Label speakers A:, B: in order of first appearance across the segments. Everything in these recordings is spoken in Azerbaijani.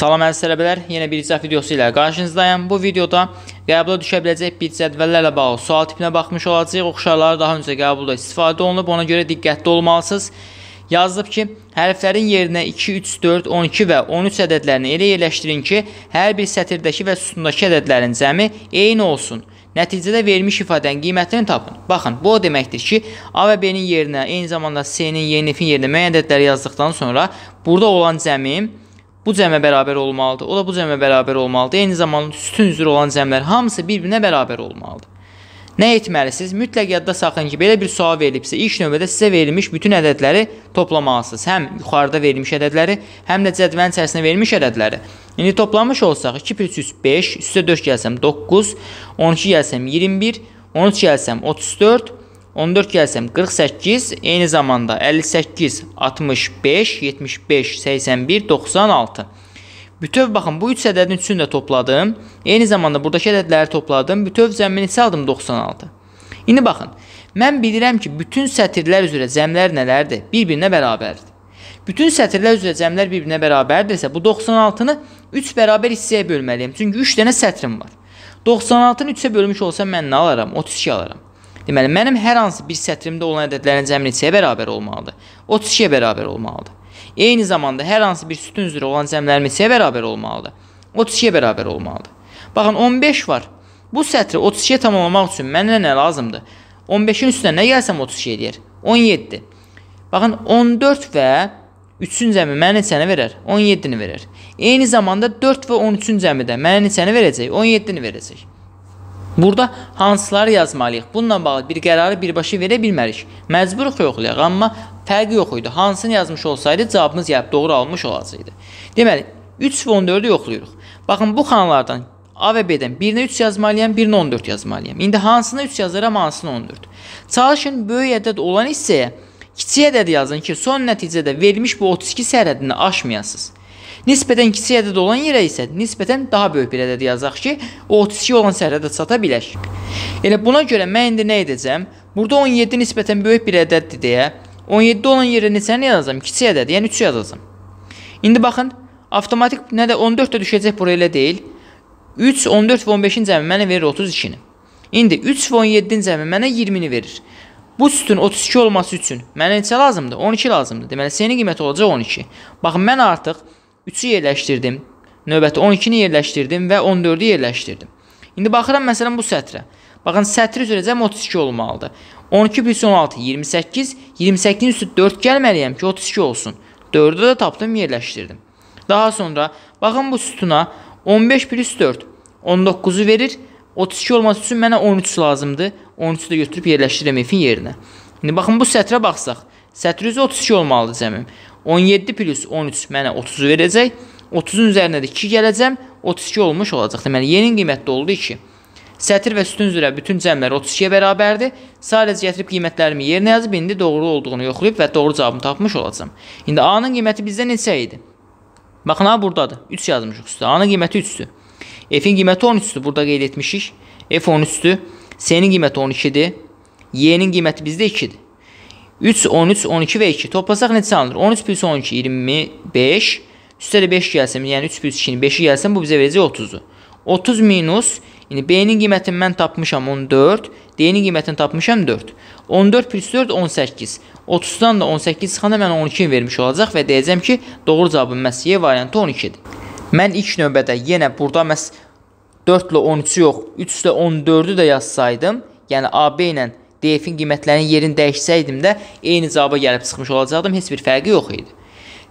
A: Salam əziz tələbələr, yenə bir izah videosu ilə qarşınızdayım. Bu videoda qəbula düşə biləcək bir cədvəllərlə bağlı sual tipinə baxmış olacağıq. Oxşarları daha öncə qəbulda istifadə olunub, ona görə diqqətli olmalısınız. Yazılıb ki, hərflərin yerinə 2, 3, 4, 12 və 13 ədədlərini elə yerləşdirin ki, hər bir sətirdəki və sütundakı ədədlərin cəmi eyni olsun. Nəticədə vermiş ifadənin qiymətini tapın. Baxın, bu o deməkdir ki, A və B-nin yerinə, eyni zamanda C-nin, Y-nifin yerinə müəyyən ədədləri yazdıqdan sonra burada olan cəmi bu cəmə bərabər olmalıdır, o da bu cəmə bərabər olmalıdır. Eyni zamanda sütun üzrü olan cəmlər hamısı bir-birinə bərabər olmalıdır. Nə etməlisiniz? Mütləq yadda saxlayın ki, belə bir sual verilibsə, ilk növbədə sizə verilmiş bütün ədədləri toplamalısınız. Həm yuxarıda verilmiş ədədləri, həm də cədvəlin içərisində verilmiş ədədləri. İndi toplamış olsaq 2 3 5, üstə 4 gəlsəm 9, 12 gəlsəm 21, 13 gəlsəm 34, 14 gəlsəm 48, eyni zamanda 58, 65, 75, 81, 96. Bütöv baxın, bu üç ədədin üçünü də topladım. Eyni zamanda buradakı ədədləri topladım. Bütöv zəmini saldım 96. İndi baxın, mən bilirəm ki, bütün sətirlər üzrə zəmlər nələrdir? Bir-birinə bərabərdir. Bütün sətirlər üzrə cəmlər bir-birinə bərabərdirsə, bu 96-nı 3 bərabər hissəyə bölməliyəm. Çünki 3 dənə sətrim var. 96-nı 3-ə bölmüş olsam mən nə alaram? 32 alaram. Deməli, mənim hər hansı bir sətrimdə olan ədədlərin cəmi neçəyə bərabər olmalıdır? 32-yə bərabər olmalıdır. Eyni zamanda hər hansı bir sütun üzrə olan cəmlərin neçəyə bərabər olmalıdır? 32-yə bərabər olmalıdır. Baxın, 15 var. Bu sətri 32-yə tamamlamaq üçün mənə nə lazımdır? 15-in üstünə nə gəlsəm 32 eləyər? 17. Baxın, 14 və 3-cü cəmi mənə neçəni verər? 17-ni verər. Eyni zamanda 4 və 13-cü cəmi də mənə neçəni verəcək? 17-ni verəcək. Burada hansıları yazmalıyıq? Bununla bağlı bir qərarı birbaşa verə bilmərik. Məcburuq yoxlayaq, amma fərqi yox idi. Hansını yazmış olsaydı cavabımız yəni doğru almış olacaqdı. Deməli, 3 və 14-ü yoxlayırıq. Baxın, bu xanlardan A və B-dən birinə 3 yazmalıyam, birinə 14 yazmalıyam. İndi hansına 3 yazaram, hansına 14? Çalışın böyük ədəd olan hissəyə kiçik ədəd yazın ki, son nəticədə verilmiş bu 32 sərhədini aşmayasınız. Nisbətən kiçik ədəd olan yerə isə nisbətən daha böyük bir ədəd yazaq ki, o 32 olan sərhədə çata bilək. Elə yəni, buna görə mən indi nə edəcəm? Burada 17 nisbətən böyük bir ədəddir deyə 17 olan yerə neçəni yazacam? Kiçik ədəd, yəni 3 yazacam. İndi baxın, avtomatik nə də 14 də düşəcək bura elə deyil. 3, 14 və 15-in cəmi mənə verir 32-ni. İndi 3 və 17-in cəmi mənə 20-ni verir. Bu sütun 32 olması üçün mənə neçə lazımdır? 12 lazımdır. Deməli, C-nin qiyməti olacaq 12. Baxın, mən artıq 3-ü yerləşdirdim. Növbəti 12-ni yerləşdirdim və 14-ü yerləşdirdim. İndi baxıram məsələn bu sətrə. Baxın, sətri üzrə cəm 32 olmalıdır. 12 plus 16 28, 28-in üstü 4 gəlməliyəm ki, 32 olsun. 4-ü də tapdım, yerləşdirdim. Daha sonra baxın bu sütuna 15 plus 4 19-u verir. 32 olması üçün mənə 13 lazımdır. 13-ü də götürüb yerləşdirirəm efin yerinə. İndi baxın bu sətrə baxsaq, sətri üzrə 32 olmalıdır cəmim. 17 plus 13 mənə 30 verəcək. 30-un üzərinə də 2 gələcəm. 32 olmuş olacaq. Deməli, yəni y-nin qiyməti oldu 2. Sətir və sütun üzrə bütün cəmlər 32-yə bərabərdir. Sadəcə gətirib qiymətlərimi yerinə yazıb, indi doğru olduğunu yoxlayıb və doğru cavabını tapmış olacam. İndi A-nın qiyməti bizdə neçə idi? Baxın, A buradadır. 3 yazmışıq üstə. A-nın qiyməti 3-dür. F-in qiyməti 13-dür. Burada qeyd etmişik. F 13-dür. C-nin qiyməti 12-dir. Y-nin qiyməti bizdə 2-dir. 3, 13, 12 və 2. Toplasaq necə alınır? 13 plus 12, 25. Üstə də 5 gəlsin, yəni 3 plus 2-ni 5-i gəlsin, bu bizə verəcək 30-u. 30 minus, yəni B-nin qiymətini mən tapmışam 14, D-nin qiymətini tapmışam 4. 14 plus 4, 18. 30-dan da 18 çıxanda mən 12-ni vermiş olacaq və deyəcəm ki, doğru cavabın məhz Y variantı 12-dir. Mən ilk növbədə yenə burada məhz 4 ilə 13-ü yox, 3 ilə 14-ü də yazsaydım, yəni AB ilə DF-in qiymətlərinin yerini dəyişsəydim də eyni cavaba gəlib çıxmış olacaqdım, heç bir fərqi yox idi.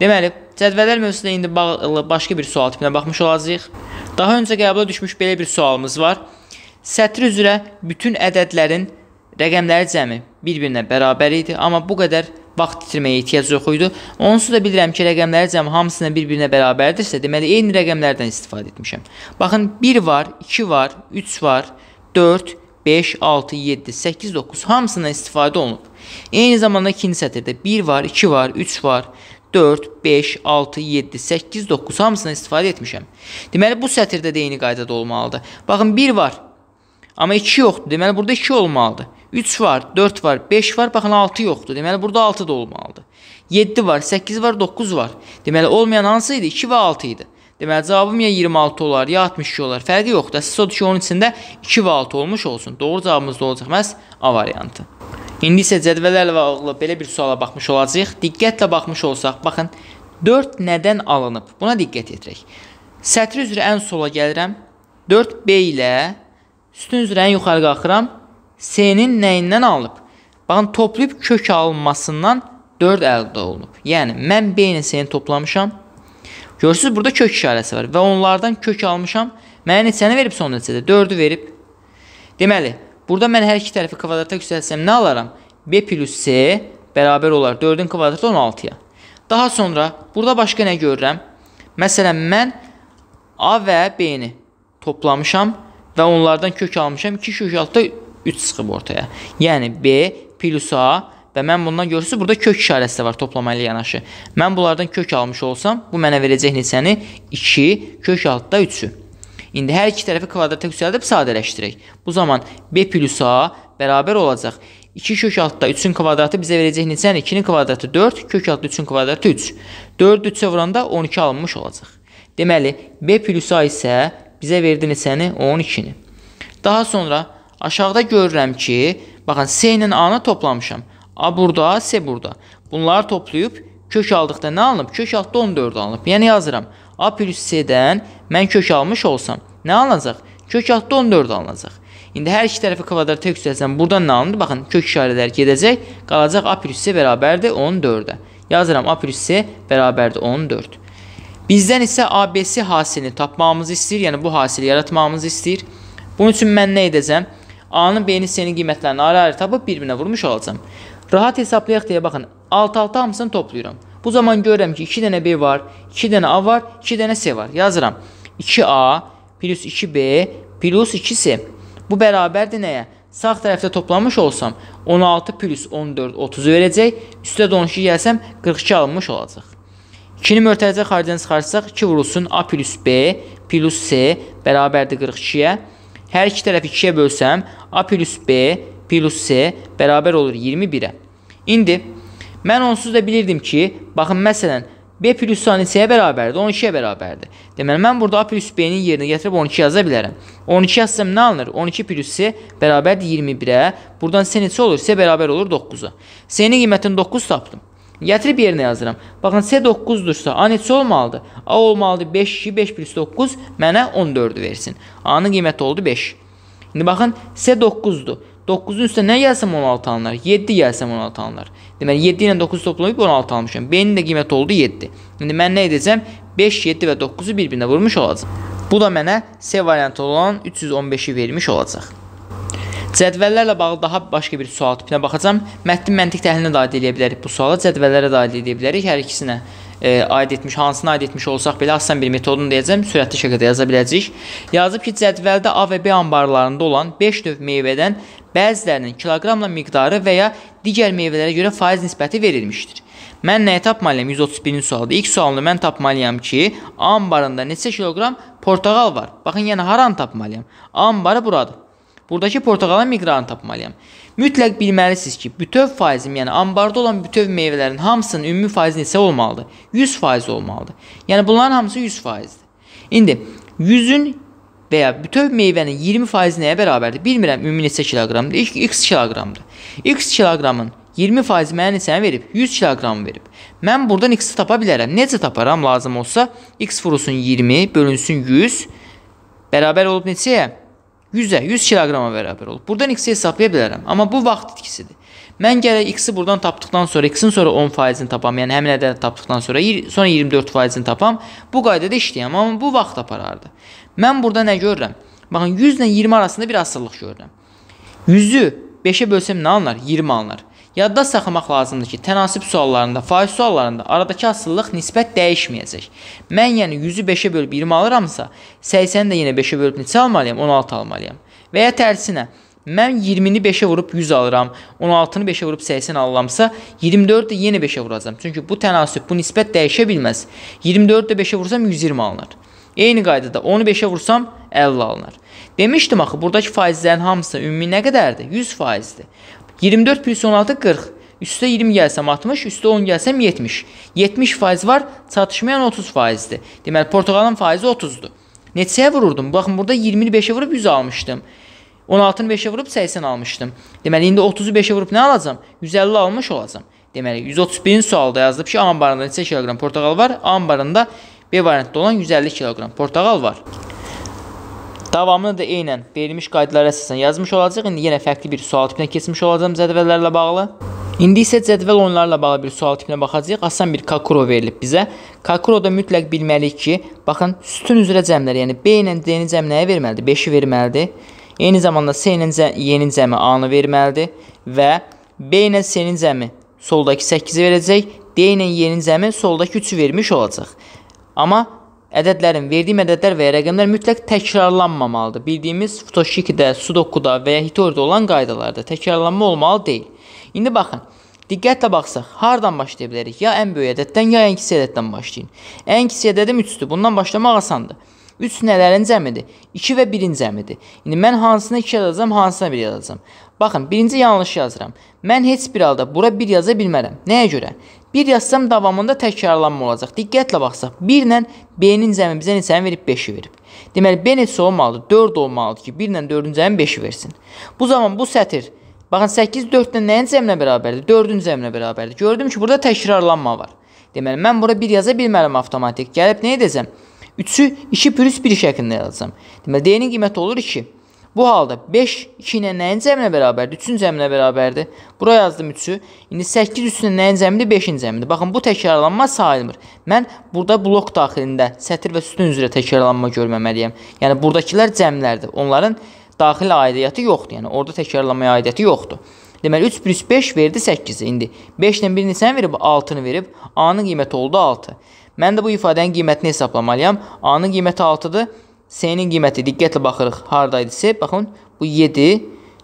A: Deməli, cədvəllər mövzusunda indi bağlı başqa bir sual tipinə baxmış olacağıq. Daha öncə qəbula düşmüş belə bir sualımız var. Sətr üzrə bütün ədədlərin rəqəmləri cəmi bir-birinə bərabər idi, amma bu qədər vaxt itirməyə ehtiyac yox idi. Onsuz da bilirəm ki, rəqəmləri cəmi hamısına bir-birinə bərabərdirsə, deməli eyni rəqəmlərdən istifadə etmişəm. Baxın, 1 var, 2 var, 3 var, 4, 5, 6, 7, 8, 9 hamısından istifadə olunub. Eyni zamanda ikinci sətirdə 1 var, 2 var, 3 var, 4, 5, 6, 7, 8, 9 hamısından istifadə etmişəm. Deməli, bu sətirdə də eyni qaydada olmalıdır. Baxın, 1 var, amma 2 yoxdur. Deməli, burada 2 olmalıdır. 3 var, 4 var, 5 var, baxın 6 yoxdur. Deməli, burada 6 da olmalıdır. 7 var, 8 var, 9 var. Deməli, olmayan hansı idi? 2 və 6 idi. Deməli cavabım ya 26 olar, ya 62 olar. Fərqi yoxdur. Əsas odur ki, onun içində 2 və 6 olmuş olsun. Doğru cavabımız da olacaq məhz A variantı. İndi isə cədvəllərlə bağlı belə bir suala baxmış olacağıq. Diqqətlə baxmış olsaq, baxın, 4 nədən alınıb? Buna diqqət yetirək. Sətri üzrə ən sola gəlirəm. 4B ilə sütun üzrə ən yuxarı qalxıram. C-nin nəyindən alınıb? Baxın, toplayıb kök alınmasından 4 əldə olunub. Yəni mən B ilə C-ni toplamışam. Görürsüz burada kök işarəsi var və onlardan kök almışam. Mənə neçəni verib son nəticədə? 4-ü verib. Deməli, burada mən hər iki tərəfi kvadrata yüksəlsəm nə alaram? B plus C bərabər olar 4-ün kvadratı 16-ya. Daha sonra burada başqa nə görürəm? Məsələn, mən A və B-ni toplamışam və onlardan kök almışam. 2 kök 6-da 3 çıxıb ortaya. Yəni B plus A və mən bundan görürsüz, burada kök işarəsi də var toplama ilə yanaşı. Mən bunlardan kök almış olsam, bu mənə verəcək neçəni? 2, kök altda 3-ü. İndi hər iki tərəfi kvadrata yüksəldib sadələşdirək. Bu zaman B plus A bərabər olacaq. 2 kök altda 3-ün kvadratı bizə verəcək neçəni? 2-nin kvadratı 4, kök altda 3-ün kvadratı 3. 4-ü 3-ə vuranda 12 alınmış olacaq. Deməli, B plus A isə bizə verdi neçəni? 12-ni. Daha sonra aşağıda görürəm ki, baxın, C ilə A-nı toplamışam. A burada, C burada. Bunları toplayıb kök aldıqda nə alınıb? Kök altda 14 alınıb. Yəni yazıram. A plus C-dən mən kök almış olsam nə alınacaq? Kök altda 14 alınacaq. İndi hər iki tərəfi kvadrata yüksəlsəm buradan nə alındı? Baxın, kök işarələri gedəcək, qalacaq A plus C bərabərdir 14-ə. Yazıram A plus C bərabərdir 14. Bizdən isə ABC hasilini tapmağımızı istəyir, yəni bu hasili yaratmağımızı istəyir. Bunun üçün mən nə edəcəm? A-nın, B-nin, C-nin qiymətlərini ayrı-ayrı tapıb bir-birinə vurmuş olacam. Rahat hesablayaq deyə baxın. Alt-alta hamısını toplayıram. Bu zaman görürəm ki, 2 dənə B var, 2 dənə A var, 2 dənə C var. Yazıram. 2A plus 2B plus 2C. Bu bərabərdir nəyə? Sağ tərəfdə toplamış olsam, 16 plus 14, 30 verəcək. Üstə də 12 gəlsəm, 42 alınmış olacaq. 2-ni mörtərizə xaricdən çıxarsaq, 2 vurulsun A plus B plus C bərabərdir 42-yə. Hər iki tərəfi 2-yə bölsəm, A plus B plus S bərabər olur 21-ə. İndi mən onsuz da bilirdim ki, baxın məsələn B plus sani C-yə bərabərdir, 12-yə bərabərdir. Deməli, mən burada A plus B-nin yerinə gətirib 12 yaza bilərəm. 12 yazsam nə alınır? 12 plus C bərabərdir 21-ə. Buradan C neçə olur? C bərabər olur 9-a. C-nin qiymətini 9 tapdım. Gətirib yerinə yazıram. Baxın, C 9-dursa, A neçə olmalıdır? A olmalıdır 5, 2, 5 plus 9 mənə 14 versin. A-nın qiyməti oldu 5. İndi baxın, C 9-dur. 9-un üstə nə gəlsəm 16 alınır. 7 gəlsəm 16 alınır. Deməli 7 ilə 9 toplayıb 16 almışam. B-nin də qiyməti oldu 7. İndi mən nə edəcəm? 5, 7 və 9-u bir-birinə vurmuş olacam. Bu da mənə C variantı olan 315-i vermiş olacaq. Cədvəllərlə bağlı daha başqa bir sual tipinə baxacam. Mətn məntiq təhlilinə daxil edə bilərik bu suala, cədvəllərə daxil edə bilərik hər ikisinə e, aid etmiş, hansına aid etmiş olsaq belə asan bir metodunu deyəcəm, sürətli şəkildə yaza biləcəyik. Yazıb ki, cədvəldə A və B anbarlarında olan 5 növ meyvədən bəzilərinin kiloqramla miqdarı və ya digər meyvələrə görə faiz nisbəti verilmişdir. Mən nəyi tapmalıyam? 131-ci sualda. İlk sualımda mən tapmalıyam ki, ambarında neçə kiloqram portağal var? Baxın, yəni haran tapmalıyam? Ambarı buradır. Buradakı portakala miqdarını tapmalıyam. Mütləq bilməlisiniz ki, bütöv faizim, yəni ambarda olan bütöv meyvelerin hamısının ümumi faizi neçə olmalıdır? 100% olmalıdır. Yəni bunların hamısı 100%dir. İndi 100-ün və ya bütöv meyvənin 20% nəyə bərabərdir? Bilmirəm ümumi neçə kiloqramdır? X kiloqramdır. X kiloqramın 20% mənə neçəni verib? 100 kiloqram verib. Mən buradan x-i tapa bilərəm. Necə taparam lazım olsa? x vurusun 20 bölünsün 100 bərabər olub neçəyə? 100-ə, 100 kiloqrama bərabər olub. Buradan x-i hesablaya bilərəm, amma bu vaxt itkisidir. Mən gərək x-i buradan tapdıqdan sonra, x-in sonra 10%-ini tapam, yəni həmin ədədi tapdıqdan sonra, sonra 24%-ini tapam. Bu qaydada işləyəm, amma bu vaxt aparardı. Mən burada nə görürəm? Baxın, 100 ilə 20 arasında bir asılılıq görürəm. 100-ü 5-ə bölsəm nə alınar? 20 alınar. Yadda saxlamaq lazımdır ki, tənasib suallarında, faiz suallarında aradakı asıllıq nisbət dəyişməyəcək. Mən yəni 100-ü 5-ə bölüb 20 alıramsa, 80-i də yenə 5-ə bölüb neçə almalıyam? 16 almalıyam. Və ya tərsinə, mən 20-ni 5-ə vurub 100 alıram, 16-nı 5-ə vurub 80 alıramsa, 24-də yenə 5-ə vuracam. Çünki bu tənasib, bu nisbət dəyişə bilməz. 24-də 5-ə vursam 120 alınır. Eyni qaydada 10-u 5-ə vursam 50 alınır. Demişdim axı, buradakı faizlərin hamısı ümumi nə qədərdir? 100 faizdir. 24 plus 16 40. Üstə 20 gəlsəm 60, üstə 10 gəlsəm 70. 70% var, çatışmayan 30%-dir. Deməli, portağalın faizi 30-dur. Neçəyə vururdum? Baxın, burada 20-ni 5-ə vurub 100 almışdım. 16-nı 5-ə vurub 80 almışdım. Deməli, indi 30-u 5-ə vurub nə alacam? 150 almış olacam. Deməli, 131-ci sualda yazılıb ki, A anbarında neçə kiloqram portağal var? A anbarında B variantda olan 150 kiloqram portağal var. Davamını da eynən verilmiş qaydalara əsasən yazmış olacaq. İndi yenə fərqli bir sual tipinə keçmiş olacağam cədvəllərlə bağlı. İndi isə cədvəl oyunlarla bağlı bir sual tipinə baxacağıq. Asan bir kakuro verilib bizə. Kakuroda mütləq bilməliyik ki, baxın, sütun üzrə cəmlər, yəni B ilə D-ni cəm nəyə verməlidir? 5-i verməlidir. Eyni zamanda S ilə Y-nin cəmi A-nı verməlidir və B ilə C-nin cəmi soldakı 8-i verəcək, D ilə Y-nin cəmi soldakı 3-ü vermiş olacaq. Amma ədədlərin, verdiyim ədədlər və ya rəqəmlər mütləq təkrarlanmamalıdır. Bildiyimiz Futoshiki-də, Sudoku-da və ya Hitori-də olan qaydalarda təkrarlanma olmalı deyil. İndi baxın, Diqqətlə baxsaq, hardan başlaya bilərik? Ya ən böyük ədəddən, ya ən kiçik ədəddən başlayın. Ən kiçik ədədim 3-dür. Bundan başlamaq asandır. 3 nələrin cəmidir? 2 və 1-in cəmidir. İndi mən hansına 2 yazacam, hansına 1 yazacam? Baxın, birinci yanlış yazıram. Mən heç bir halda bura 1 yaza bilmərəm. Nəyə görə? 1 yazsam davamında təkrarlanma olacaq. Diqqətlə baxsaq, 1 ilə B-nin cəmi bizə neçəni verib? 5-i verib. Deməli, B neçə olmalıdır? 4 olmalıdır ki, 1 ilə 4-ün cəmi 5-i versin. Bu zaman bu sətir Baxın 8 4-lə nəyin cəminə bərabərdir? 4-ün cəminə bərabərdir. Gördüm ki, burada təkrarlanma var. Deməli, mən bura 1 yaza bilmərəm avtomatik. Gəlib nə edəcəm? Üçü, 2 pürüz 1 şəklində yazacam. Deməli, D-nin qiyməti olur 2. Bu halda 5 2 ilə nəyin cəminə bərabərdir? 3-ün cəminə bərabərdir. Bura yazdım 3-ü. İndi 8 üstünə nəyin cəmidir? 5-in cəmidir. Baxın, bu təkrarlanma sayılmır. Mən burada blok daxilində sətir və sütun üzrə təkrarlanma görməməliyəm. Yəni, buradakilər cəmlərdir. Onların daxili aidiyyəti yoxdur. Yəni, orada təkrarlanmaya aidiyyəti yoxdur. Deməli, 3 plus 5 verdi 8-i. İndi 5 ilə 1-ni sən verib, 6-nı verib, A-nın qiyməti oldu 6. Mən də bu ifadənin qiymətini hesablamalıyam. A-nın qiyməti 6-dır. S-nin qiyməti diqqətlə baxırıq. Hardaydı S? Baxın, bu 7.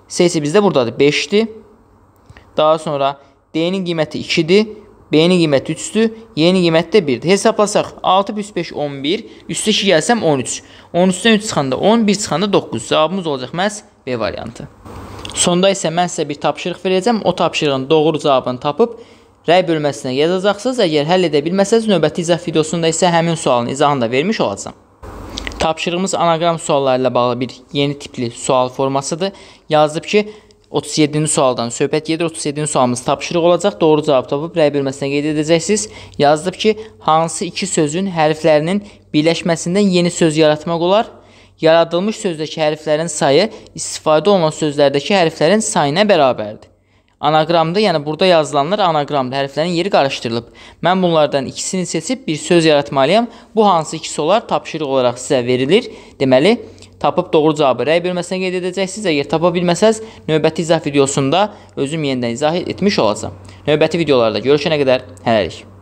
A: S isə bizdə burdadır. 5-dir. Daha sonra D-nin qiyməti 2-dir. B-nin qiyməti 3-dür, Y-nin qiyməti də 1-dir. Hesablasaq 6 plus 5 11, üstə 2 gəlsəm 13. 13-dən 3 çıxanda 10, 1 çıxanda 9. Cavabımız olacaq məhz B variantı. Sonda isə mən sizə bir tapşırıq verəcəm. O tapşırığın doğru cavabını tapıb rəy bölməsinə yazacaqsınız. Əgər həll edə bilməsəz, növbəti izah videosunda isə həmin sualın izahını da vermiş olacağam. Tapşırığımız anaqram sualları ilə bağlı bir yeni tipli sual formasıdır. Yazıb ki, 37-ci sualdan söhbət gedir. 37-ci sualımız tapşırıq olacaq. Doğru cavab tapıb rəy bölməsinə qeyd edəcəksiniz. Yazılıb ki, hansı iki sözün hərflərinin birləşməsindən yeni söz yaratmaq olar? Yaradılmış sözdəki hərflərin sayı istifadə olunan sözlərdəki hərflərin sayına bərabərdir. Anaqramda, yəni burada yazılanlar anaqramdır. Hərflərin yeri qarışdırılıb. Mən bunlardan ikisini seçib bir söz yaratmalıyam. Bu hansı ikisi olar? Tapşırıq olaraq sizə verilir. Deməli, tapıb doğru cavabı rəy bölməsinə qeyd edəcəksiniz. Əgər tapa bilməsəz, növbəti izah videosunda özüm yenidən izah etmiş olacağam. Növbəti videolarda görüşənə qədər hələlik.